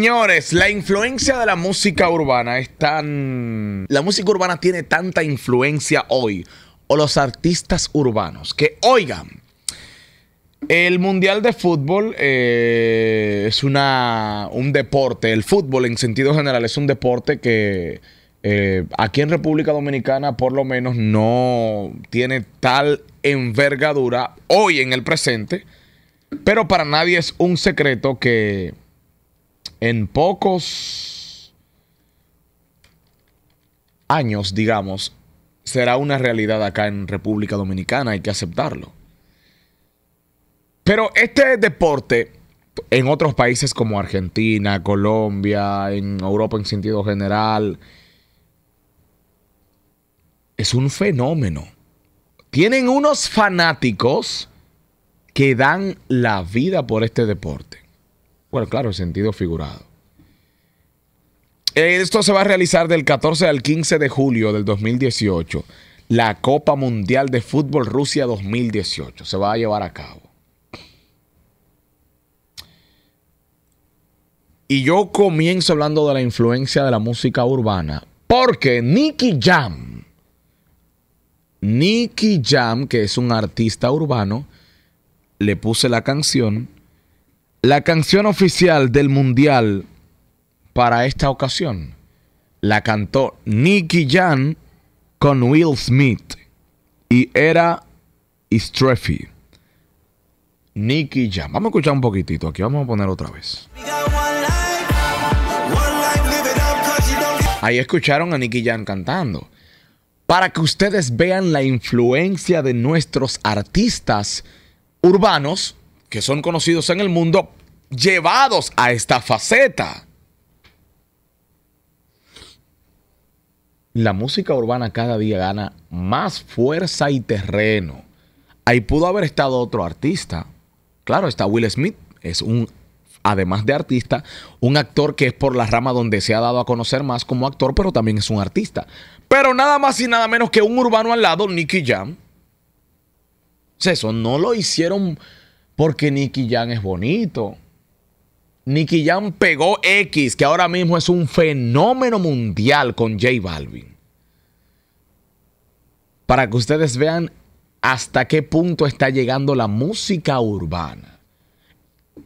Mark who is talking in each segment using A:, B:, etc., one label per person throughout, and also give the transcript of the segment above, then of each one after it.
A: Señores, la influencia de la música urbana es tan... La música urbana tiene tanta influencia hoy, o los artistas urbanos, que oigan, el Mundial de Fútbol eh, es una, un deporte, el fútbol en sentido general es un deporte que eh, aquí en República Dominicana por lo menos no tiene tal envergadura hoy en el presente, pero para nadie es un secreto que en pocos años, digamos, será una realidad acá en República Dominicana, hay que aceptarlo. Pero este deporte en otros países como Argentina, Colombia, en Europa en sentido general, es un fenómeno. Tienen unos fanáticos que dan la vida por este deporte. Bueno, claro, sentido figurado. Eh, esto se va a realizar del 14 al 15 de julio del 2018. La Copa Mundial de Fútbol Rusia 2018 se va a llevar a cabo. Y yo comienzo hablando de la influencia de la música urbana, porque Nicky Jam, Nicky Jam, que es un artista urbano, le puse la canción la canción oficial del Mundial para esta ocasión la cantó Nicky Jan con Will Smith y era Streffy. Nicky Jan. Vamos a escuchar un poquitito aquí, vamos a poner otra vez. Ahí escucharon a Nicky Jan cantando. Para que ustedes vean la influencia de nuestros artistas urbanos que son conocidos en el mundo, llevados a esta faceta. La música urbana cada día gana más fuerza y terreno. Ahí pudo haber estado otro artista. Claro, está Will Smith, es un además de artista, un actor que es por la rama donde se ha dado a conocer más como actor, pero también es un artista. Pero nada más y nada menos que un urbano al lado, Nicky Jam. Eso no lo hicieron porque Nicky Jam es bonito. Nicky Jam pegó X, que ahora mismo es un fenómeno mundial con J Balvin. Para que ustedes vean hasta qué punto está llegando la música urbana.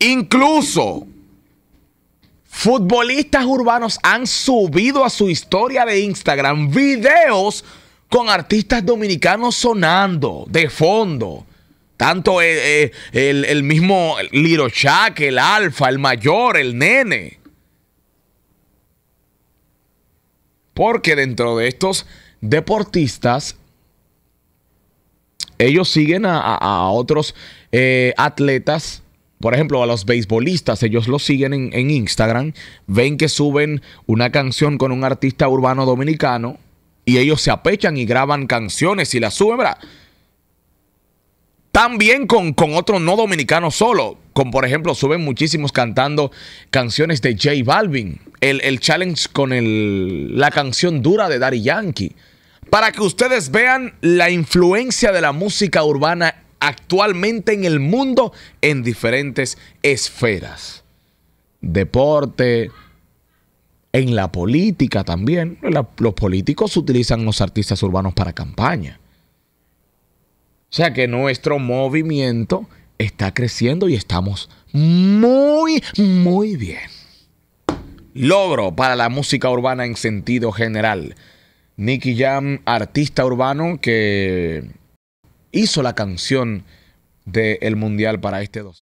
A: Incluso futbolistas urbanos han subido a su historia de Instagram videos con artistas dominicanos sonando de fondo. Tanto eh, eh, el, el, mismo Lirochak, el Alfa, el Mayor, el Nene. Porque dentro de estos deportistas, ellos siguen a, otros eh, atletas por ejemplo, a los beisbolistas, ellos los siguen en, en, Instagram, ven que suben una canción con un artista urbano dominicano y ellos se apechan y graban canciones y las suben, ¿verdad? También con, otros no dominicanos solo, como por ejemplo suben muchísimos cantando canciones de J Balvin, el, challenge con la canción dura de Daddy Yankee, para que ustedes vean la influencia de la música urbana actualmente en el mundo en diferentes esferas. Deporte, en la política también. los políticos utilizan los artistas urbanos para campaña. O sea que nuestro movimiento está creciendo y estamos muy, muy bien. Logro para la música urbana en sentido general. Nicky Jam, artista urbano que hizo la canción del Mundial para este 2.